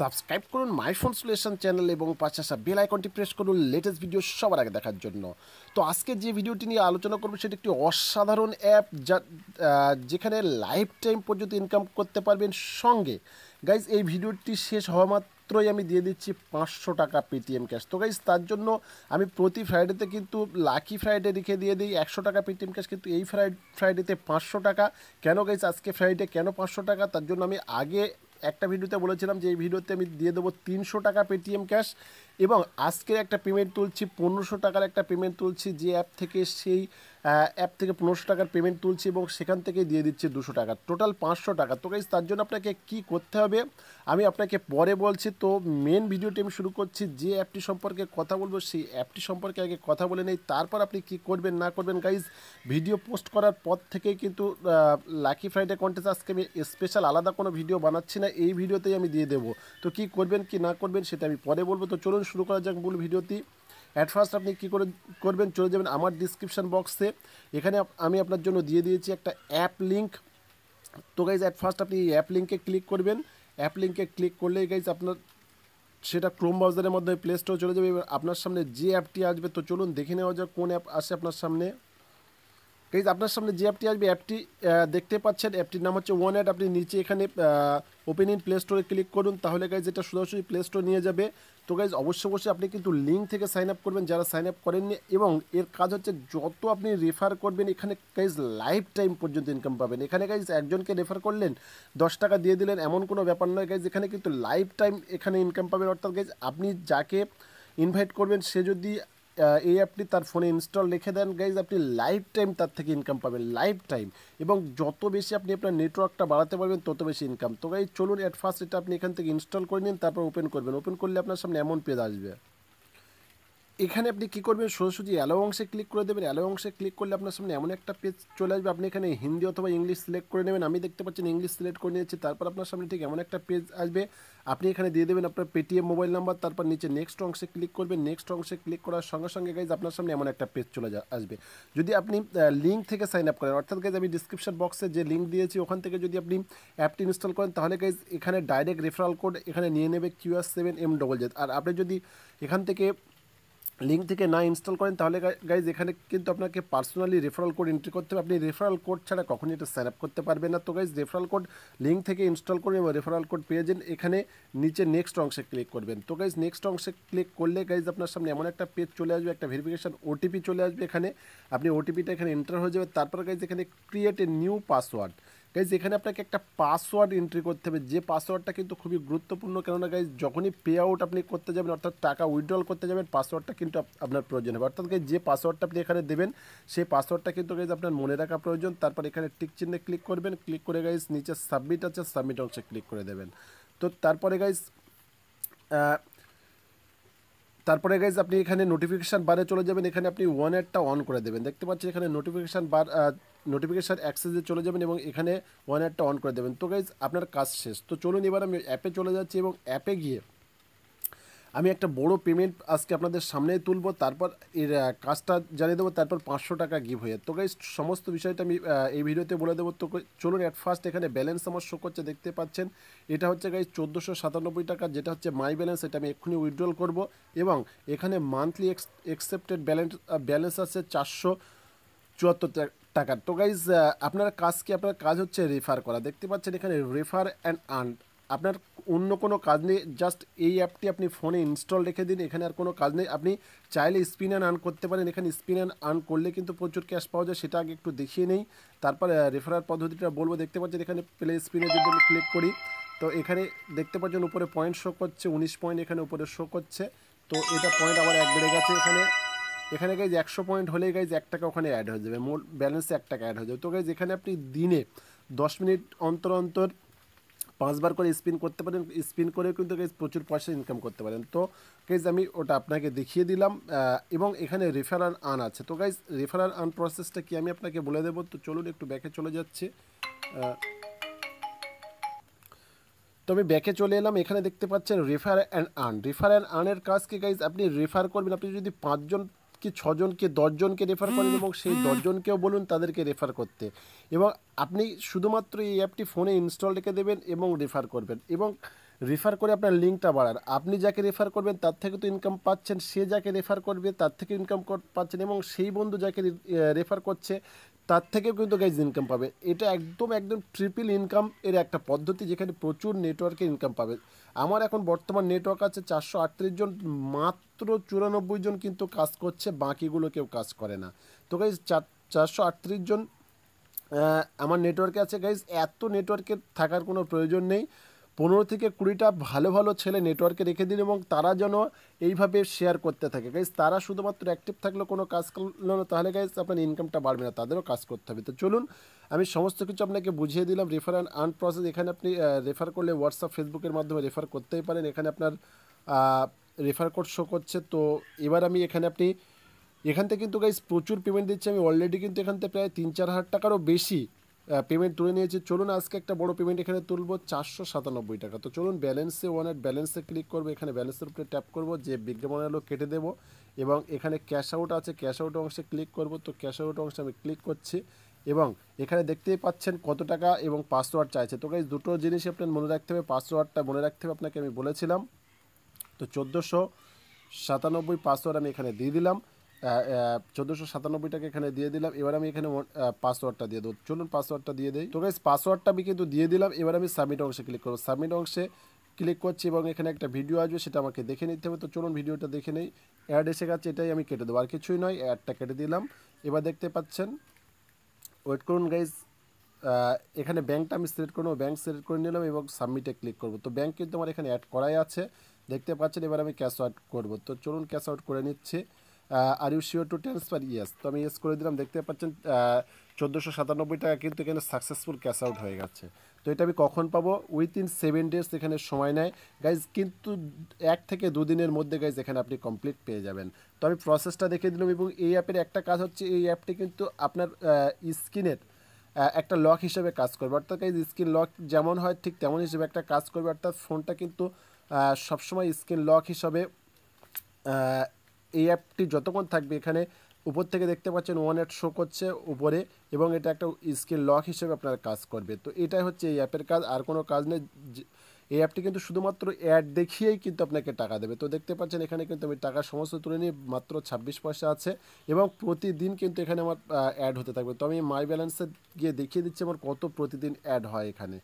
subscribe করুন my phone solution channel এবং পাশে আসা বেল আইকনটি প্রেস করুন লেটেস্ট ভিডিও সবার আগে দেখার জন্য তো আজকে যে ভিডিওটি নিয়ে আলোচনা করবো সেটি একটি অসাধারণ অ্যাপ যা যেখানে লাইফ টাইম পর্যন্ত ইনকাম করতে পারবেন সঙ্গে গাইজ এই ভিডিওটি শেষ হওয়া মাত্রই আমি দিয়ে দিচ্ছি পাঁচশো টাকা পেটিএম ক্যাশ তো গাইজ তার জন্য আমি প্রতি ফ্রাইডেতে কিন্তু লাকি ফ্রাইডে রেখে দিয়ে দিই একশো টাকা পেটিএম ক্যাশ কিন্তু এই ফ্রাইড ফ্রাইডেতে পাঁচশো টাকা কেন গাইজ আজকে ফ্রাইডে কেন পাঁচশো টাকা তার জন্য আমি আগে একটা ভিডিওতে বলেছিলাম যে এই ভিডিওতে আমি দিয়ে দেবো তিনশো টাকা পেটিএম ক্যাশ এবং আজকের একটা পেমেন্ট তুলছি পনেরোশো টাকার একটা পেমেন্ট তুলছি যে অ্যাপ থেকে সেই অ্যাপ থেকে পনেরোশো টাকার পেমেন্ট তুলছি এবং সেখান থেকে দিয়ে দিচ্ছে দুশো টাকা টোটাল পাঁচশো টাকা তো গাইজ তার জন্য আপনাকে কি করতে হবে আমি আপনাকে পরে বলছি তো মেন ভিডিওটি আমি শুরু করছি যে অ্যাপটি সম্পর্কে কথা বলবো সেই অ্যাপটি সম্পর্কে আগে কথা বলে নেই তারপর আপনি কি করবেন না করবেন গাইজ ভিডিও পোস্ট করার পর থেকেই কিন্তু লাকি ফ্রাইডে কন্টেস্ট আজকে আমি স্পেশাল আলাদা কোনো ভিডিও বানাচ্ছি না এই ভিডিওতেই আমি দিয়ে দেবো তো কি করবেন কি না করবেন সেটা আমি পরে বলবো তো চলুন চলুন শুরু করা যাক মূল ভিডিওটি অ্যাট ফার্স্ট আপনি কী করে করবেন চলে যাবেন আমার ডিসক্রিপশান বক্সে এখানে আমি আপনার জন্য দিয়ে দিয়েছি একটা অ্যাপ লিঙ্ক তো গাইজ অ্যাট ফার্স্ট আপনি এই অ্যাপ লিঙ্কে ক্লিক করবেন অ্যাপ লিঙ্কে ক্লিক করলে গাইজ আপনার সেটা ক্রোম ব্রাউজারের মাধ্যমে প্লে স্টোর চলে যাবে এবার আপনার সামনে যে অ্যাপটি আসবে তো চলুন দেখে নেওয়া যাক কোন অ্যাপ আসে আপনার সামনে গাইজ আপনার সামনে যে অ্যাপটি আসবে অ্যাপটি দেখতে পাচ্ছেন অ্যাপটির নাম হচ্ছে ওয়ান অ্যাড আপনি নিচে এখানে ওপেন ইন প্লে স্টোরে ক্লিক করুন তাহলে গাইজ এটা সোজাসুজি প্লে স্টোর নিয়ে যাবে তো গাইজ অবশ্যই অবশ্যই আপনি কিন্তু লিঙ্ক থেকে সাইন আপ করবেন যারা সাইন আপ করেননি এবং এর কাজ হচ্ছে যত আপনি রেফার করবেন এখানে গাইজ লাইফ টাইম পর্যন্ত ইনকাম পাবেন এখানে গাইজ একজনকে রেফার করলেন দশ টাকা দিয়ে দিলেন এমন কোনো ব্যাপার নয় গাইজ এখানে কিন্তু লাইফ টাইম এখানে ইনকাম পাবেন অর্থাৎ গাইজ আপনি যাকে ইনভাইট করবেন সে যদি এই অ্যাপটি তার ফোনে ইনস্টল রেখে দেন গাইজ আপনি লাইফ টাইম তার থেকে ইনকাম পাবেন লাইফ টাইম এবং যত বেশি আপনি আপনার নেটওয়ার্কটা বাড়াতে পারবেন তত বেশি ইনকাম তো গাইজ চলুন অ্যাট ফার্স্ট এটা আপনি এখান থেকে ইনস্টল করে নিন তারপর ওপেন করবেন ওপেন করলে আপনার সামনে এমন পেজ আসবে এখানে আপনি কি করবেন সরাসরি অ্যালো অংশে ক্লিক করে দেবেন অ্যালো অংশে ক্লিক করলে আপনার সামনে এমন একটা পেজ চলে আসবে আপনি এখানে হিন্দি অথবা ইংলিশ সিলেক্ট করে নেবেন আমি দেখতে পাচ্ছেন ইংলিশ সিলেক্ট করে নিয়েছি তারপর আপনার সামনে ঠিক এমন একটা পেজ আসবে আপনি এখানে দিয়ে দেবেন আপনার পেটিএম মোবাইল নাম্বার তারপর নিচে নেক্সট অংশে ক্লিক করবেন নেক্সট অংশে ক্লিক করার সঙ্গে সঙ্গে গাইজ আপনার সামনে এমন একটা পেজ চলে আসবে যদি আপনি লিঙ্ক থেকে সাইন আপ করেন অর্থাৎ গাইজ আমি ডিসক্রিপশন বক্সে যে লিঙ্ক দিয়েছি ওখান থেকে যদি আপনি অ্যাপটি ইনস্টল করেন তাহলে গাইজ এখানে ডাইরেক্ট রেফারাল কোড এখানে নিয়ে নেবে Q R seven M double Z আর আপনি যদি এখান থেকে লিঙ্ক থেকে না ইনস্টল করেন তাহলে গাইজ এখানে কিন্তু আপনাকে পার্সোনালি রেফারাল কোড এন্ট্রি করতে হবে আপনি রেফারাল কোড ছাড়া কখনই এটা সাইন আপ করতে পারবেন না তো গাইজ রেফারাল কোড লিঙ্ক থেকে ইনস্টল করবেন এবং রেফারাল কোড পেয়ে যান এখানে নিচে নেক্সট অংশে ক্লিক করবেন তো গাইজ নেক্সট অংশে ক্লিক করলে গাইজ আপনার সামনে এমন একটা পেজ চলে আসবে একটা ভেরিফিকেশান ওটিপি চলে আসবে এখানে আপনি ওটিপিটা এখানে এন্টার হয়ে যাবে তারপর গাইজ এখানে create a new password guys এখানে আপনাকে একটা পাসওয়ার্ড এন্ট্রি করতে হবে যে পাসওয়ার্ডটা কিন্তু খুবই গুরুত্বপূর্ণ কেননা গাইজ যখনই পে আউট আপনি করতে যাবেন অর্থাৎ টাকা উইথড্রল করতে যাবেন পাসওয়ার্ডটা কিন্তু আপনার প্রয়োজন হবে অর্থাৎ গাইজ যে পাসওয়ার্ডটা আপনি এখানে দেবেন সেই পাসওয়ার্ডটা কিন্তু গাইজ আপনার মনে রাখা প্রয়োজন তারপর এখানে টিক চিহ্নে ক্লিক করবেন ক্লিক করে গাইজ নিচে সাবমিট আছে সাবমিট অংশে ক্লিক করে দেবেন তো তারপরে গাইজ তারপরে গাইজ আপনি এখানে নোটিফিকেশান বারে চলে যাবেন এখানে আপনি ওয়ান অ্যাডটা অন করে দেবেন দেখতে পাচ্ছেন এখানে নোটিফিকেশান বার নোটিফিকেশান অ্যাক্সেসে চলে যাবেন এবং এখানে ওয়ান অ্যাডটা অন করে দেবেন তো গাইজ আপনার কাজ শেষ তো চলুন এবার আমি অ্যাপে চলে যাচ্ছি এবং অ্যাপে গিয়ে আমি একটা বড় পেমেন্ট আজকে আপনাদের সামনে তুলব তারপর এর কাজটা জানিয়ে দেবো তারপর পাঁচশো টাকা গিভ হয়ে তো গাইজ সমস্ত বিষয়টা আমি এই ভিডিওতে বলে দেবো তো চলুন অ্যাট ফার্স্ট এখানে ব্যালেন্স আমার শো করছে দেখতে পাচ্ছেন এটা হচ্ছে গাইজ চোদ্দোশো সাতানব্বই টাকা যেটা হচ্ছে মাই ব্যালেন্স এটা আমি এক্ষুনি উইথড্রল করব এবং এখানে মান্থলি এক্সেপ্টেড ব্যালেন্স ব্যালেন্স আছে চারশো চুয়াত্তর টাকা তো গাইজ আপনার কাজ কি আপনার কাজ হচ্ছে রেফার করা দেখতে পাচ্ছেন এখানে রেফার অ্যান্ড আর্ন আপনার অন্য কোনো কাজ নেই জাস্ট এই অ্যাপটি আপনি ফোনে ইনস্টল রেখে দিন এখানে আর কোনো কাজ নেই আপনি চাইলে স্পিন অ্যান্ড আর্ন করতে পারেন এখানে স্পিন অ্যান্ড আর্ন করলে কিন্তু প্রচুর ক্যাশ পাওয়া যায় সেটা আগে একটু দেখিয়ে নেই তারপর রেফারার পদ্ধতিটা বলবো দেখতে পাচ্ছেন এখানে প্লে স্পিনে যদি আমি ক্লিক করি তো এখানে দেখতে পাচ্ছেন উপরে পয়েন্ট শো করছে উনিশ পয়েন্ট এখানে উপরে শো করছে তো এটা পয়েন্ট আবার এক বেড়ে গেছে এখানে এখানে গাইজ একশো পয়েন্ট হলে গাইজ এক টাকা ওখানে অ্যাড হয়ে যাবে মোট ব্যালেন্সে এক টাকা অ্যাড হয়ে যাবে তো গাইজ এখানে আপনি দিনে দশ মিনিট অন্তর অন্তর পাঁচবার করে স্পিন করতে পারেন স্পিন করেও কিন্তু প্রচুর পয়সা ইনকাম করতে পারেন তো গাইজ আমি ওটা আপনাকে দেখিয়ে দিলাম এবং এখানে রেফারাল আন আছে তো গাইজ রেফারাল আন প্রসেসটা কি আমি আপনাকে বলে দেবো তো চলুন একটু ব্যাকে চলে যাচ্ছে তো আমি ব্যাকে চলে এলাম এখানে দেখতে পাচ্ছেন refer and earn refer and আর্নের কাজ কি গাইজ আপনি রেফার করবেন আপনি যদি পাঁচজন কি ছজনকে দশজনকে রেফার করেন এবং সেই দশজনকেও বলুন তাদেরকে রেফার করতে এবং আপনি শুধুমাত্র এই অ্যাপটি ফোনে ইনস্টল রেখে দেবেন এবং রেফার করবেন এবং রেফার করে আপনার লিঙ্কটা বাড়ান আপনি যাকে রেফার করবেন তার থেকে তো ইনকাম পাচ্ছেন সে যাকে রেফার করবে তার থেকে ইনকাম পাচ্ছেন এবং সেই বন্ধু যাকে রেফার করছে তার থেকেও কিন্তু গাইজ ইনকাম পাবে এটা একদম একদম ট্রিপল ইনকাম এর একটা পদ্ধতি যেখানে প্রচুর নেটওয়ার্কে ইনকাম পাবে আমার এখন বর্তমান নেটওয়ার্ক আছে চারশো আটত্রিশ জন মাত্র চুরানব্বই জন কিন্তু কাজ করছে বাকিগুলো কেউ কাজ করে না তো গাইজ চারশো আটত্রিশ জন আমার নেটওয়ার্কে আছে গাইজ এত নেটওয়ার্কে থাকার কোনো প্রয়োজন নেই পনেরো থেকে কুড়িটা ভালো ভালো ছেলে নেটওয়ার্কে রেখে দিন এবং তারা যেন এইভাবে শেয়ার করতে থাকে গাইজ তারা শুধুমাত্র অ্যাক্টিভ থাকলে কোনো কাজ করলো না তাহলে গাইজ আপনার ইনকামটা বাড়বে না তাদেরও কাজ করতে হবে তো চলুন আমি সমস্ত কিছু আপনাকে বুঝিয়ে দিলাম রেফার অ্যান্ড আর্ন প্রসেস এখানে আপনি রেফার করলে হোয়াটসঅ্যাপ ফেসবুকের মাধ্যমে রেফার করতেই পারেন এখানে আপনার রেফার কোড শো করছে তো এবার আমি এখানে আপনি এখান থেকে কিন্তু গাইজ প্রচুর পেমেন্ট দিচ্ছি আমি অলরেডি কিন্তু এখান থেকে প্রায় তিন চার হাজার টাকারও বেশি পেমেন্ট তুলে নিয়েছি চলুন আজকে একটা বড় পেমেন্ট এখানে তুলবো চারশো সাতানব্বই টাকা তো চলুন ব্যালেন্সে ওয়ান ব্যালেন্সে ক্লিক করবো এখানে ব্যালেন্সের উপরে ট্যাপ করবো যে বিজ্ঞাপন আলো কেটে দেবো এবং এখানে ক্যাশ আউট আছে ক্যাশ আউট অংশে ক্লিক করবো তো ক্যাশ আউট অংশে আমি ক্লিক করছি এবং এখানে দেখতেই পাচ্ছেন কত টাকা এবং পাসওয়ার্ড চাইছে তো গাইজ দুটো জিনিসই আপনার মনে রাখতে হবে পাসওয়ার্ডটা মনে রাখতে হবে আপনাকে আমি বলেছিলাম তো চোদ্দোশো সাতানব্বই পাসওয়ার্ড আমি এখানে দিয়ে দিলাম চোদ্দোশো সাতানব্বইটাকে এখানে দিয়ে দিলাম এবার আমি এখানে পাসওয়ার্ডটা দিয়ে দেবো চলুন পাসওয়ার্ডটা দিয়ে দিই তো গাইজ পাসওয়ার্ডটা আমি কিন্তু দিয়ে দিলাম এবার আমি সাবমিট অংশে ক্লিক করবো সাবমিট অংশে ক্লিক করছি এবং এখানে একটা ভিডিও আসবে সেটা আমাকে দেখে নিতে হবে তো চলুন ভিডিওটা দেখে নেই অ্যাড এসে গেছে এটাই আমি কেটে দেবো আর কিছুই নয় অ্যাডটা কেটে দিলাম এবার দেখতে পাচ্ছেন ওয়েট করুন গাইজ এখানে ব্যাঙ্কটা আমি সিলেক্ট করবো ব্যাঙ্ক সিলেক্ট করে নিলাম এবং সাবমিটে ক্লিক করবো তো ব্যাঙ্ক কিন্তু আমার এখানে অ্যাড করাই আছে দেখতে পাচ্ছেন এবার আমি ক্যাশ আউট করবো তো চলুন ক্যাশ আউট করে নিচ্ছি are you sure to transfer yes তো আমি ইয়েস করে দিলাম দেখতে পাচ্ছেন uh, চোদ্দোশো সাতানব্বই টাকা কিন্তু এখানে সাকসেসফুল ক্যাশ আউট হয়ে গেছে তো এটা আমি কখন পাবো উইথিন সেভেন ডেজ এখানে সময় নেয় গাইজ কিন্তু এক থেকে দুদিনের মধ্যে গাইজ এখানে আপনি কমপ্লিট পেয়ে যাবেন তো আমি প্রসেসটা দেখে দিলাম এবং এই অ্যাপের একটা কাজ হচ্ছে এই অ্যাপটি কিন্তু আপনার uh, স্কিনের uh, একটা লক হিসেবে কাজ করবে অর্থাৎ গাইজ স্ক্রিন লক যেমন হয় ঠিক তেমন হিসেবে একটা কাজ করবে অর্থাৎ ফোনটা কিন্তু সবসময় স্ক্রিন লক হিসাবে এই অ্যাপটি যতক্ষণ থাকবে এখানে উপর থেকে দেখতে পাচ্ছেন ওয়ান এট শো করছে উপরে এবং এটা একটা স্কিল লক হিসেবে আপনার কাজ করবে তো এটাই হচ্ছে এই অ্যাপের কাজ আর কোনো কাজ নেই এই অ্যাপটি কিন্তু শুধুমাত্র অ্যাড দেখিয়েই কিন্তু আপনাকে টাকা দেবে তো দেখতে পাচ্ছেন এখানে কিন্তু আমি টাকা সমস্ত তুলে নিই মাত্র ছাব্বিশ পয়সা আছে এবং প্রতিদিন কিন্তু এখানে আমার অ্যাড হতে থাকবে তো আমি মাই ব্যালেন্সে গিয়ে দেখিয়ে দিচ্ছি আমার কত প্রতিদিন অ্যাড হয় এখানে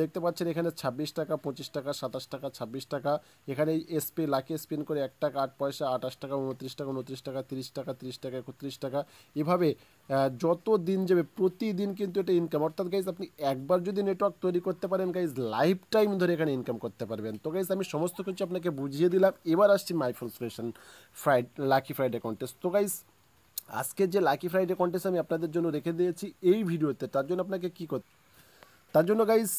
দেখতে পাচ্ছেন এখানে ছাব্বিশ টাকা পঁচিশ টাকা সাতাশ টাকা ছাব্বিশ টাকা এখানে এসপি লাকি স্পিন করে এক টাকা আট পয়সা আটাশ টাকা উনত্রিশ টাকা উনত্রিশ টাকা তিরিশ টাকা তিরিশ টাকা একত্রিশ টাকা এভাবে যত দিন যাবে প্রতিদিন কিন্তু এটা ইনকাম অর্থাৎ গাইজ আপনি একবার যদি নেটওয়ার্ক তৈরি করতে পারেন গাইজ লাইফ টাইম ধরে এখানে ইনকাম করতে পারবেন তো গাইজ আমি সমস্ত কিছু আপনাকে বুঝিয়ে দিলাম এবার আসছি Myphone station Friday lucky Friday contest তো গাইজ আজকের যে লাকি ফ্রাইডে কন্টেস্ট আমি আপনাদের জন্য রেখে দিয়েছি এই ভিডিওতে তার জন্য আপনাকে কী করতে তার জন্য গাইজ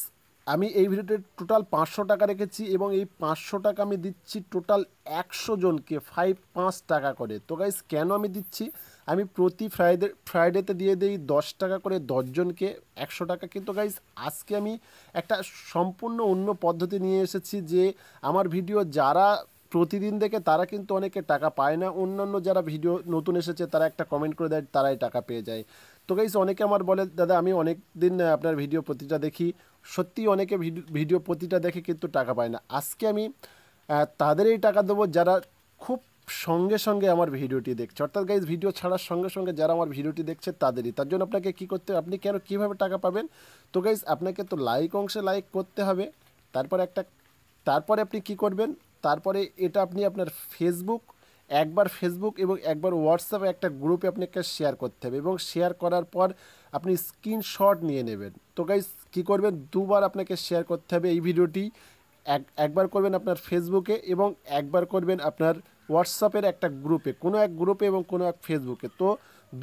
আমি এই ভিডিওতে টোটাল পাঁচশো টাকা রেখেছি এবং এই পাঁচশো টাকা আমি দিচ্ছি টোটাল একশো জনকে ফাইভ পাঁচ টাকা করে তো গাইজ কেন আমি দিচ্ছি আমি প্রতি ফ্রাইডে ফ্রাইডেতে দিয়ে দিই দশ টাকা করে দশজনকে একশো টাকা কিন্তু গাইজ আজকে আমি একটা সম্পূর্ণ অন্য পদ্ধতি নিয়ে এসেছি যে আমার ভিডিও যারা প্রতিদিন দেখে তারা কিন্তু অনেকে টাকা পায় না অন্যান্য যারা ভিডিও নতুন এসেছে তারা একটা কমেন্ট করে দেয় তারাই টাকা পেয়ে যায় তো গাইস অনেকে আমার বলে দাদা আমি অনেক দিন আপনার ভিডিও প্রতিটা দেখি সত্যি অনেকে ভিডিও প্রতিটা দেখে কিন্তু টাকা পায় না আজকে আমি তাদেরই টাকা দেবো যারা খুব সঙ্গে সঙ্গে আমার ভিডিওটি দেখছে অর্থাৎ গাইজ ভিডিও ছাড়ার সঙ্গে সঙ্গে যারা আমার ভিডিওটি দেখছে তাদেরই তার জন্য আপনাকে কী করতে হবে আপনি কেন কীভাবে টাকা পাবেন তো গাইজ আপনাকে তো লাইক অংশে লাইক করতে হবে তারপরে একটা তারপরে আপনি কি করবেন তারপরে এটা আপনি আপনার ফেসবুক একবার ফেসবুক এবং একবার হোয়াটসঅ্যাপে একটা গ্রুপে আপনাকে শেয়ার করতে হবে এবং শেয়ার করার পর আপনি স্ক্রিনশট নিয়ে নেবেন তো গাইজ কী করবেন দুবার আপনাকে শেয়ার করতে হবে এই ভিডিওটি এক একবার করবেন আপনার ফেসবুকে এবং একবার করবেন আপনার হোয়াটসঅ্যাপের একটা গ্রুপে কোনো এক গ্রুপে এবং কোনো এক ফেসবুকে তো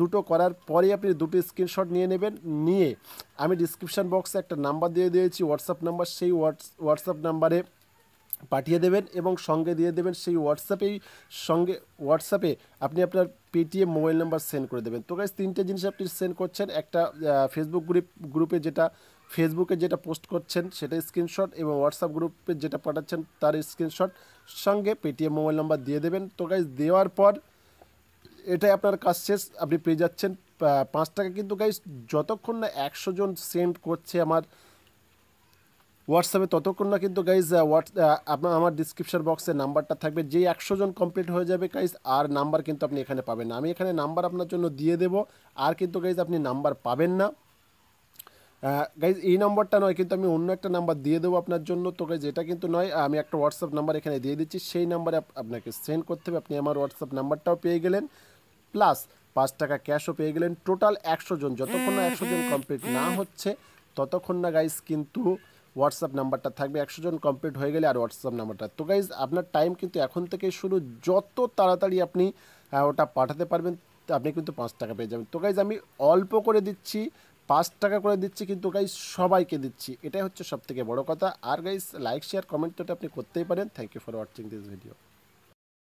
দুটো করার পরে আপনি দুটো স্ক্রিনশট নিয়ে নেবেন নিয়ে আমি ডিসক্রিপশান বক্সে একটা নাম্বার দিয়ে দিয়েছি হোয়াটসঅ্যাপ নাম্বার সেই হোয়াটস হোয়াটসঅ্যাপ নাম্বারে পাঠিয়ে দেবেন এবং সঙ্গে দিয়ে দেবেন সেই হোয়াটসঅ্যাপেই সঙ্গে হোয়াটসঅ্যাপে আপনি আপনার পেটিএম মোবাইল নাম্বার সেন্ড করে দেবেন তো গাইজ তিনটে জিনিস আপনি সেন্ড করছেন একটা ফেসবুক গ্রুপ গ্রুপে যেটা ফেসবুকে যেটা পোস্ট করছেন সেটা স্ক্রিনশট এবং হোয়াটসঅ্যাপ গ্রুপে যেটা পাঠাচ্ছেন তার স্ক্রিনশট সঙ্গে পেটিএম মোবাইল নাম্বার দিয়ে দেবেন তো গাইজ দেওয়ার পর এটাই আপনার কাজ শেষ আপনি পেয়ে যাচ্ছেন পাঁচ টাকা কিন্তু গাইজ যতক্ষণ না একশো জন সেন্ড করছে আমার হোয়াটসঅ্যাপে ততক্ষণ না কিন্তু গাইজ হোয়াটস আপনার আমার ডিসক্রিপশন বক্সে নাম্বারটা থাকবে যে একশো জন কমপ্লিট হয়ে যাবে গাইজ আর নাম্বার কিন্তু আপনি এখানে পাবেন না আমি এখানে নাম্বার আপনার জন্য দিয়ে দেব আর কিন্তু গাইজ আপনি নাম্বার পাবেন না গাইজ এই নম্বরটা নয় কিন্তু আমি অন্য একটা নাম্বার দিয়ে দেবো আপনার জন্য তো গাইজ এটা কিন্তু নয় আমি একটা হোয়াটসঅ্যাপ নাম্বার এখানে দিয়ে দিচ্ছি সেই নাম্বারে আপনাকে সেন্ড করতে হবে আপনি আমার হোয়াটসঅ্যাপ নাম্বারটাও পেয়ে গেলেন প্লাস পাঁচ টাকা ক্যাশও পেয়ে গেলেন টোটাল একশো জন যতক্ষণ না একশো জন কমপ্লিট না হচ্ছে ততক্ষণ না গাইজ কিন্তু হোয়াটসঅ্যাপ নাম্বারটা থাকবে একশো জন কমপ্লিট হয়ে গেলে আর হোয়াটসঅ্যাপ নাম্বারটা তো গাইজ আপনার টাইম কিন্তু এখন থেকে শুরু যত তাড়াতাড়ি আপনি ওটা পাঠাতে পারবেন আপনি কিন্তু পাঁচ টাকা পেয়ে যাবেন তো গাইজ আমি অল্প করে দিচ্ছি পাঁচ টাকা করে দিচ্ছি কিন্তু গাইজ সবাইকে দিচ্ছি এটাই হচ্ছে সবথেকে বড় কথা আর গাইজ লাইক শেয়ার কমেন্ট তো আপনি করতেই পারেন thank you for watching this video